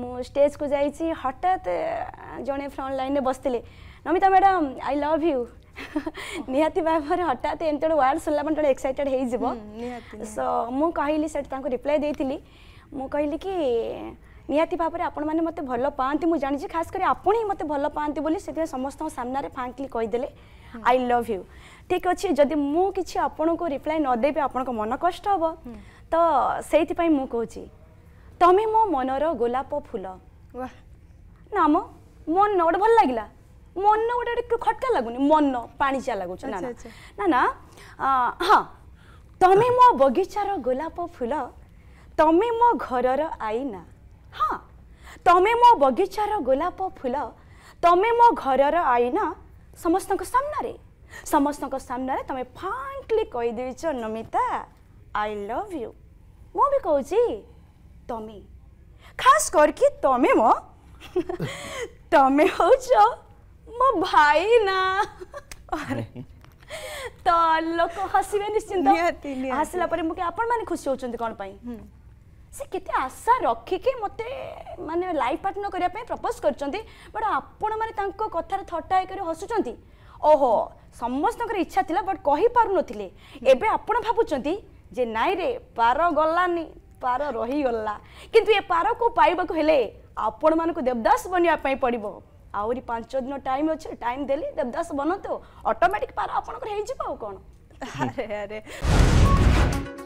मु स्टेज को जाइए हठात जड़े फ्रंट लाइन में बसते Namita madam I love you निहाती भाव हठात एम गोटे वार्ड शुणला जो एक्साइटेड हो सो मु कहली से रिप्लाय देती मु कहली कि ନିହାତି ଭାବରେ ଆପଣମାନେ ମୋତେ ଭଲ ପାଆନ୍ତି ମୁଁ ଜାଣିଛି ଖାସ୍ କରି ଆପଣ ହିଁ ମୋତେ ଭଲ ପାଆନ୍ତି ବୋଲି ସେଥିପାଇଁ ସମସ୍ତଙ୍କ ସାମ୍ନାରେ ଫ୍ରାଙ୍କଲି କହିଦେଲେ ଆଇ ଲଭ୍ ୟୁ ଠିକ୍ ଅଛି ଯଦି ମୁଁ କିଛି ଆପଣଙ୍କୁ ରିପ୍ଲାଏ ନ ଦେବି ଆପଣଙ୍କ ମନ କଷ୍ଟ ହେବ ତ ସେଇଥିପାଇଁ ମୁଁ କହୁଛି तमे मन र गोलाप फुल नो मन भल भगला मन गएर खटका लागुन मन पाँचिया लागुछ तम मगिचार गोलाप फुल तमे मर आइना मो बगीचार गोलाप फुल तमे मर आइना समस्तको सामार समस्तको सामन त फाङ्कली कहिदेछ नमिता आई लभ यु मिचि ତମେ ଖାସ କରିକି ତମେ ମୋ ତମେ ହଉଛ ମୋ ଭାଇ ନା ତ ଲୋକ ହସିବେ ନିଶ୍ଚିନ୍ତ ଆସିଲା ପରେ ମୁଁ ଆପଣମାନେ ଖୁସି ହେଉଛନ୍ତି କ'ଣ ପାଇଁ ସେ କେତେ ଆଶା ରଖିକି ମୋତେ ମାନେ ଲାଇଫ୍ ପାର୍ଟନର୍ କରିବା ପାଇଁ ପ୍ରପୋଜ୍ କରିଛନ୍ତି ବଟ୍ ଆପଣମାନେ ତାଙ୍କ କଥାରେ ଥଟା ହେଇକରି ହସୁଛନ୍ତି ଓହୋ ସମସ୍ତଙ୍କର ଇଚ୍ଛା ଥିଲା ବଟ୍ କହିପାରୁନଥିଲେ ଏବେ ଆପଣ ଭାବୁଛନ୍ତି ଯେ ନାଇଁରେ ପାର ଗଲାନି ପାର ରହିଗଲା କିନ୍ତୁ ଏ ପାରକୁ ପାଇବାକୁ ହେଲେ ଆପଣମାନଙ୍କୁ ଦେବଦାସ ବନିବା ପାଇଁ ପଡ଼ିବ ଆହୁରି ପାଞ୍ଚ ଦିନ ଟାଇମ୍ ଅଛି ଟାଇମ୍ ଦେଲି ଦେବଦାସ ବନନ୍ତୁ ଅଟୋମେଟିକ୍ ପାର ଆପଣଙ୍କର ହେଇଯିବ ଆଉ କ'ଣ ଆରେ ଆରେ